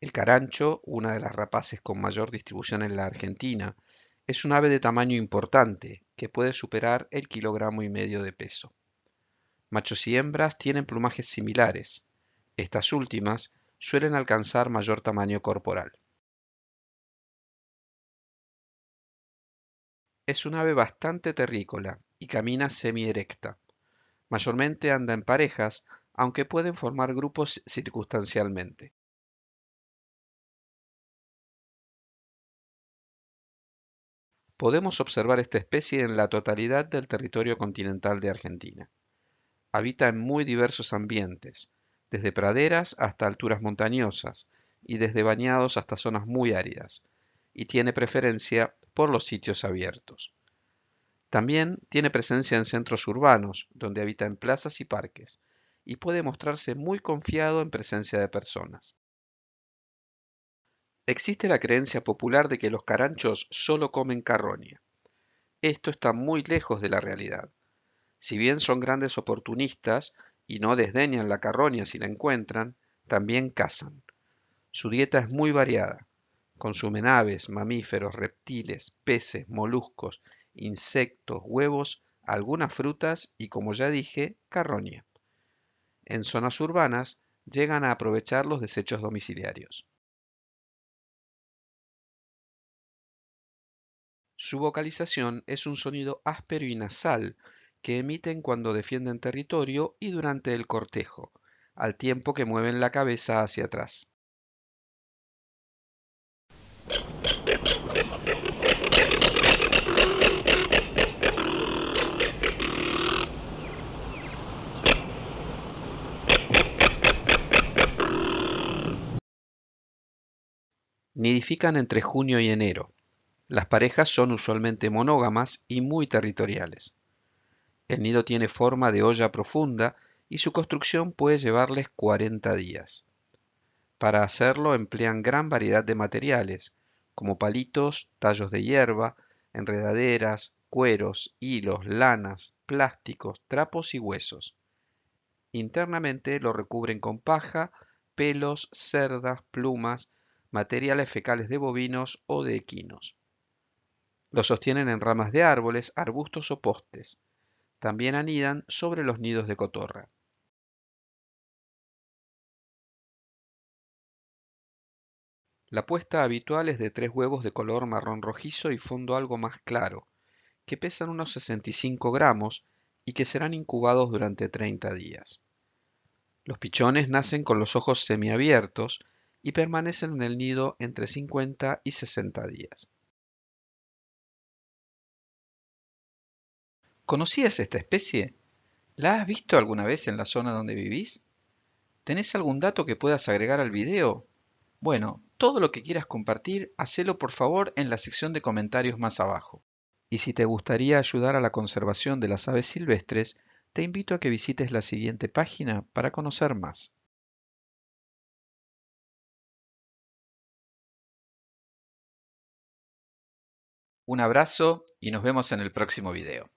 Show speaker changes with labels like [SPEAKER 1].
[SPEAKER 1] El carancho, una de las rapaces con mayor distribución en la Argentina, es un ave de tamaño importante que puede superar el kilogramo y medio de peso. Machos y hembras tienen plumajes similares. Estas últimas suelen alcanzar mayor tamaño corporal. Es un ave bastante terrícola y camina semi-erecta.
[SPEAKER 2] Mayormente anda en parejas, aunque pueden formar grupos circunstancialmente. podemos observar esta especie en la totalidad del territorio continental de Argentina.
[SPEAKER 1] Habita en muy diversos ambientes, desde praderas hasta alturas montañosas y desde bañados hasta zonas muy áridas, y tiene preferencia por los sitios abiertos. También tiene presencia en centros urbanos, donde habita en plazas y parques, y puede mostrarse muy confiado en presencia de personas. Existe la creencia popular de que los caranchos solo comen carroña. Esto está muy lejos de la realidad. Si bien son grandes oportunistas y no desdeñan la carroña si la encuentran, también cazan. Su dieta es muy variada. Consumen aves, mamíferos, reptiles, peces, moluscos, insectos, huevos, algunas frutas y, como ya dije, carroña. En zonas urbanas llegan a aprovechar los desechos domiciliarios. Su vocalización es un sonido áspero y nasal que emiten cuando defienden territorio y durante el cortejo, al tiempo que mueven la cabeza hacia atrás. Nidifican entre junio y enero. Las parejas son usualmente monógamas y muy territoriales. El nido tiene forma de olla profunda y su construcción puede llevarles 40 días. Para hacerlo emplean gran variedad de materiales, como palitos, tallos de hierba, enredaderas, cueros, hilos, lanas, plásticos, trapos y huesos. Internamente lo recubren con paja, pelos, cerdas, plumas, materiales fecales de bovinos o de equinos. Los sostienen en ramas de árboles, arbustos o postes. También anidan sobre
[SPEAKER 2] los nidos de cotorra. La puesta habitual es de tres huevos de color marrón rojizo y
[SPEAKER 1] fondo algo más claro, que pesan unos 65 gramos y que serán incubados durante 30 días. Los pichones nacen con los ojos semiabiertos y permanecen en el nido entre 50 y 60 días. ¿Conocías esta especie? ¿La has visto alguna vez en la zona donde vivís? ¿Tenés algún dato que puedas agregar al video? Bueno, todo lo que quieras compartir, hacelo por favor en la sección de comentarios más abajo. Y si te gustaría ayudar a la conservación de las aves silvestres, te
[SPEAKER 2] invito a que visites la siguiente página para conocer más. Un abrazo y nos vemos en el próximo video.